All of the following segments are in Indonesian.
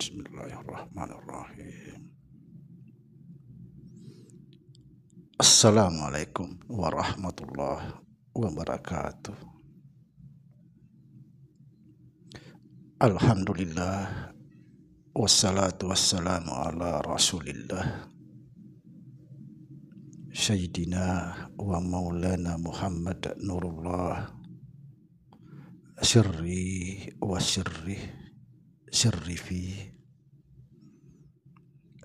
Bismillahirrahmanirrahim. Assalamualaikum warahmatullahi wabarakatuh. Alhamdulillah wassalatu wassalamu ala rasulillah Sayyidina wa maulana Muhammad Nurullah سري وسري سري فيه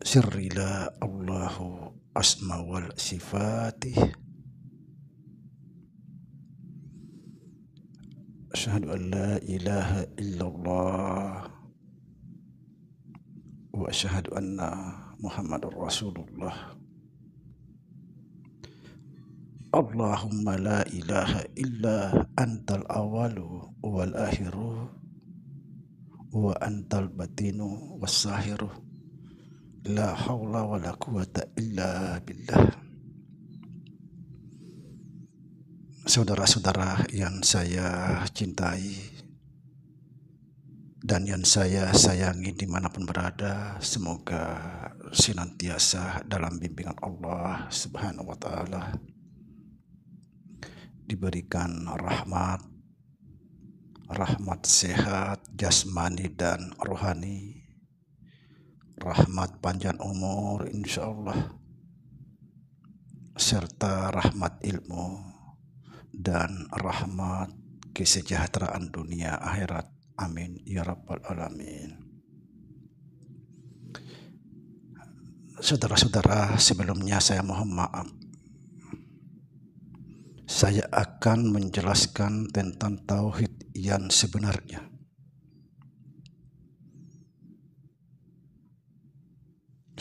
شري لا الله أسمى والصفات أشهد أن لا إله إلا الله وأشهد أن محمد رسول الله Allahumma la ilaha illa antal awalu wal akhiru wa antal batinu was sahiru la hawla wa la quwata illa billah Saudara-saudara yang saya cintai dan yang saya sayangi dimanapun berada semoga senantiasa dalam bimbingan Allah subhanahu wa ta'ala diberikan rahmat rahmat sehat jasmani dan rohani rahmat panjang umur insya Allah serta rahmat ilmu dan rahmat kesejahteraan dunia akhirat amin ya rabbal alamin Saudara-saudara, sebelumnya saya mohon maaf saya akan menjelaskan tentang tauhid yang sebenarnya.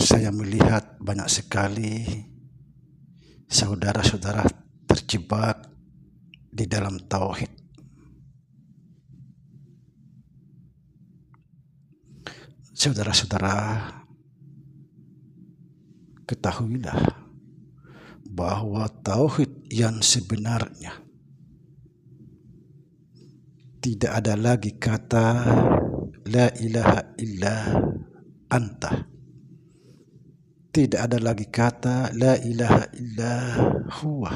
Saya melihat banyak sekali saudara-saudara terjebak di dalam tauhid. Saudara-saudara, ketahuilah bahwa tauhid yang sebenarnya. Tidak ada lagi kata la ilaha illa anta. Tidak ada lagi kata la ilaha illa huwa.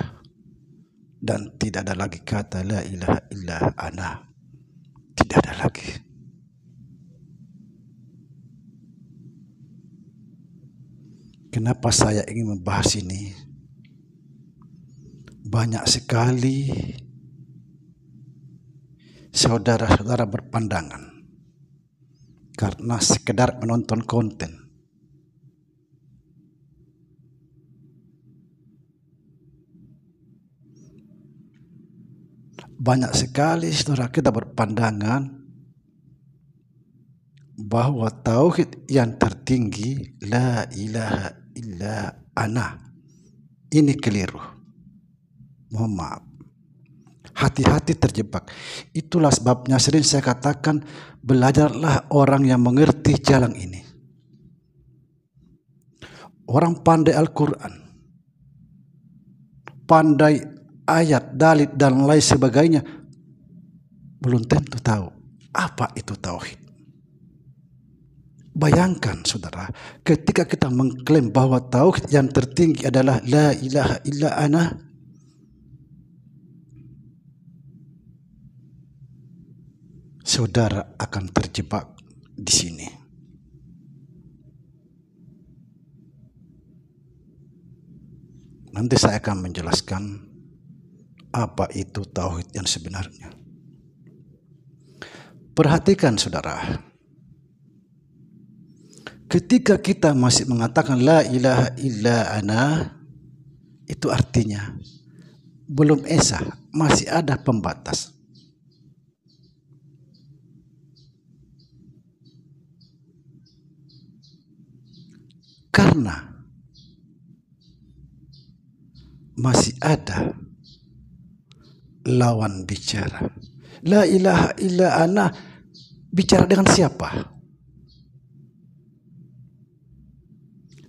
Dan tidak ada lagi kata la ilaha illa ana. Tidak ada lagi. Kenapa saya ingin membahas ini? banyak sekali saudara-saudara berpandangan karena sekedar menonton konten. Banyak sekali saudara kita berpandangan bahwa tauhid yang tertinggi la ilaha illa ana ini keliru mohon maaf hati-hati terjebak itulah sebabnya sering saya katakan belajarlah orang yang mengerti jalan ini orang pandai Al-Quran pandai ayat, dalit dan lain sebagainya belum tentu tahu apa itu tauhid Bayangkan saudara, ketika kita mengklaim bahwa tauhid yang tertinggi adalah la ilaha illa ana saudara akan terjebak di sini. Nanti saya akan menjelaskan apa itu tauhid yang sebenarnya. Perhatikan saudara. Ketika kita masih mengatakan la ilaha illa ana itu artinya belum esa, masih ada pembatas. Karena masih ada lawan bicara. La ilaha illa ana bicara dengan siapa?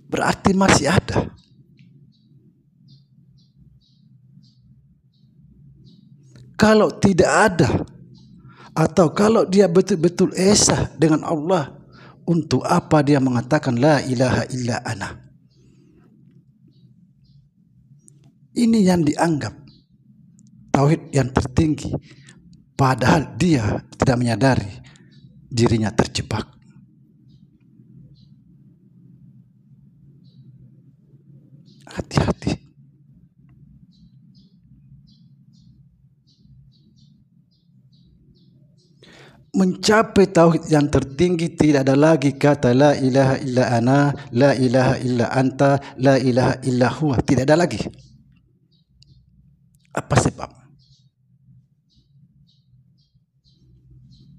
Berarti masih ada. Kalau tidak ada atau kalau dia betul-betul esah dengan Allah untuk apa dia mengatakan la ilaha illa ana? Ini yang dianggap tauhid yang tertinggi. Padahal dia tidak menyadari dirinya terjebak. mencapai tauhid yang tertinggi tidak ada lagi kata la ilaha illa ana, la ilaha illa anta, la ilaha illa huwa. Tidak ada lagi. Apa sebab?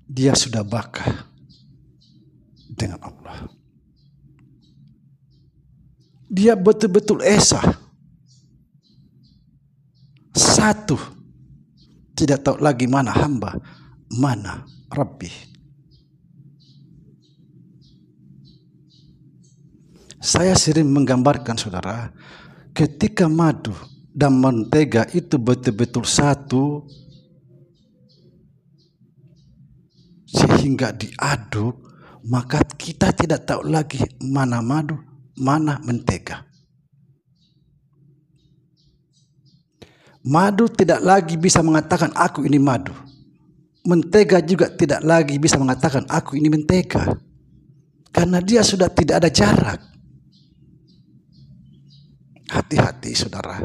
Dia sudah bakar dengan Allah. Dia betul-betul esa. Satu. Tidak tahu lagi mana hamba, mana Rabbih. Saya sering menggambarkan saudara, ketika madu dan mentega itu betul-betul satu, sehingga diaduk, maka kita tidak tahu lagi mana madu, mana mentega. Madu tidak lagi bisa mengatakan aku ini madu mentega juga tidak lagi bisa mengatakan aku ini mentega. Karena dia sudah tidak ada jarak. Hati-hati saudara.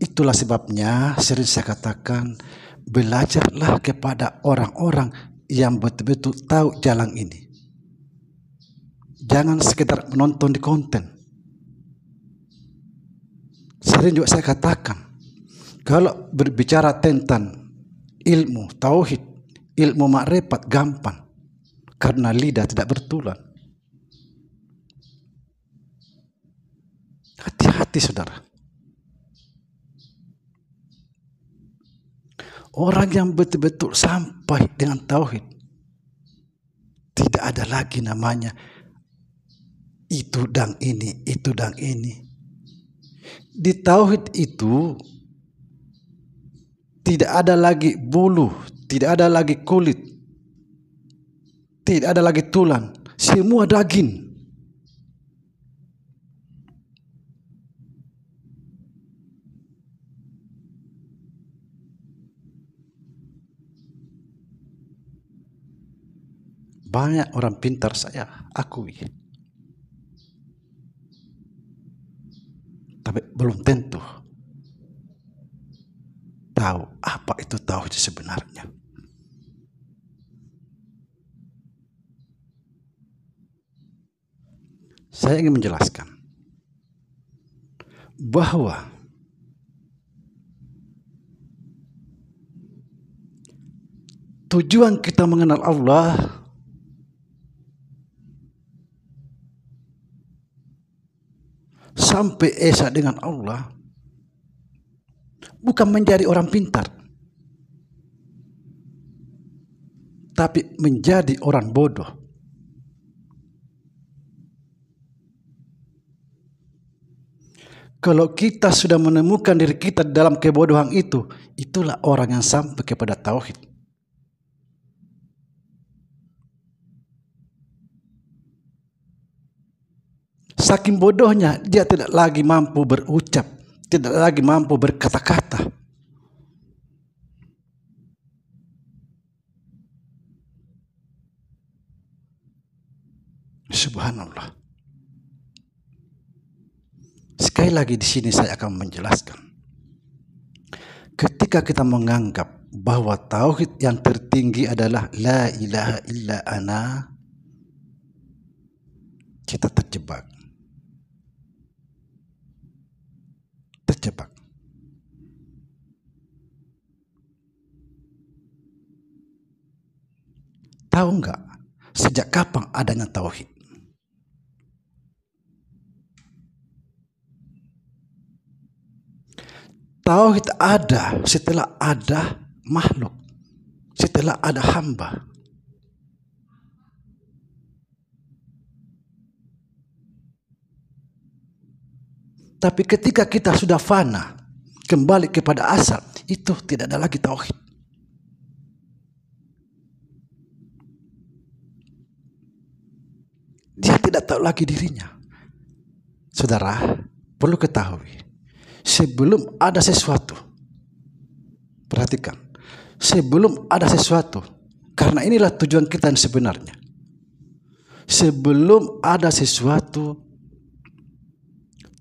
Itulah sebabnya sering saya katakan belajarlah kepada orang-orang yang betul-betul tahu jalan ini. Jangan sekedar menonton di konten. Sering juga saya katakan kalau berbicara tentang ilmu tauhid, ilmu makrifat gampang karena lidah tidak bertulang. Hati-hati saudara. Orang yang betul-betul sampai dengan tauhid tidak ada lagi namanya itu dan ini, itu dan ini. Di tauhid itu tidak ada lagi bulu, tidak ada lagi kulit, tidak ada lagi tulang, semua daging. Banyak orang pintar saya akui. Saya ingin menjelaskan bahwa tujuan kita mengenal Allah sampai esa dengan Allah bukan menjadi orang pintar tapi menjadi orang bodoh Kalau kita sudah menemukan diri kita dalam kebodohan itu, itulah orang yang sampai kepada tauhid. Saking bodohnya, dia tidak lagi mampu berucap, tidak lagi mampu berkata-kata. Subhanallah. Sekali lagi di sini saya akan menjelaskan. Ketika kita menganggap bahwa tauhid yang tertinggi adalah la ilaha illa ana kita terjebak. Terjebak. Tahu enggak sejak kapan adanya tauhid? Tauhid ada setelah ada makhluk, setelah ada hamba. Tapi ketika kita sudah fana, kembali kepada asal, itu tidak ada lagi tauhid. Dia tidak tahu lagi dirinya. Saudara, perlu ketahui sebelum ada sesuatu. Perhatikan, sebelum ada sesuatu. Karena inilah tujuan kita yang sebenarnya. Sebelum ada sesuatu,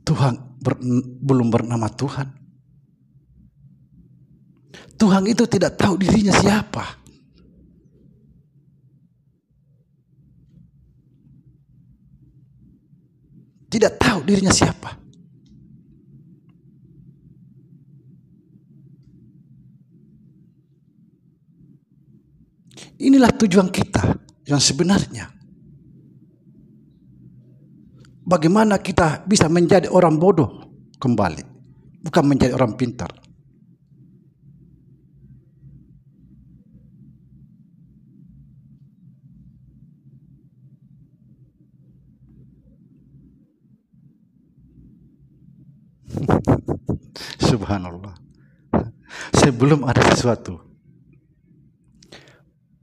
Tuhan ber, belum bernama Tuhan. Tuhan itu tidak tahu dirinya siapa. Tidak tahu dirinya siapa. Inilah tujuan kita yang sebenarnya. Bagaimana kita bisa menjadi orang bodoh kembali, bukan menjadi orang pintar. Subhanallah. Sebelum ada sesuatu,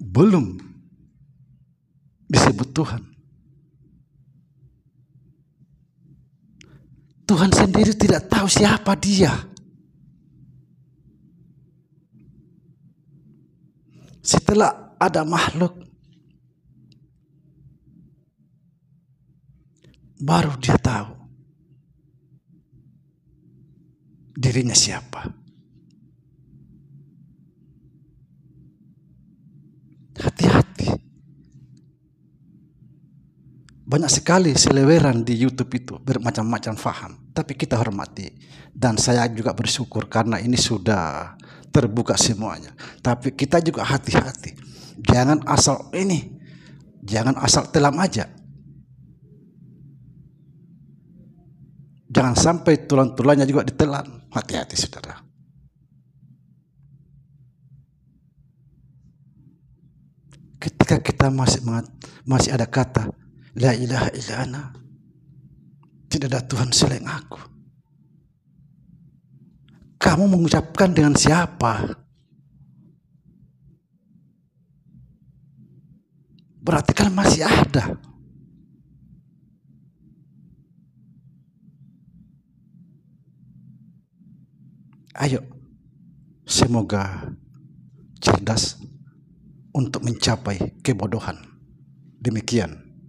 belum disebut Tuhan. Tuhan sendiri tidak tahu siapa dia. Setelah ada makhluk, baru dia tahu dirinya siapa. Banyak sekali seleweran di YouTube itu bermacam-macam faham, tapi kita hormati dan saya juga bersyukur karena ini sudah terbuka semuanya. Tapi kita juga hati-hati, jangan asal ini, jangan asal telam aja. Jangan sampai tulang-tulangnya juga ditelan. Hati-hati saudara. Ketika kita masih masih ada kata La ilaha illa ana. Tidak ada Tuhan selain aku. Kamu mengucapkan dengan siapa? Berarti kan masih ada. Ayo, semoga cerdas untuk mencapai kebodohan. Demikian.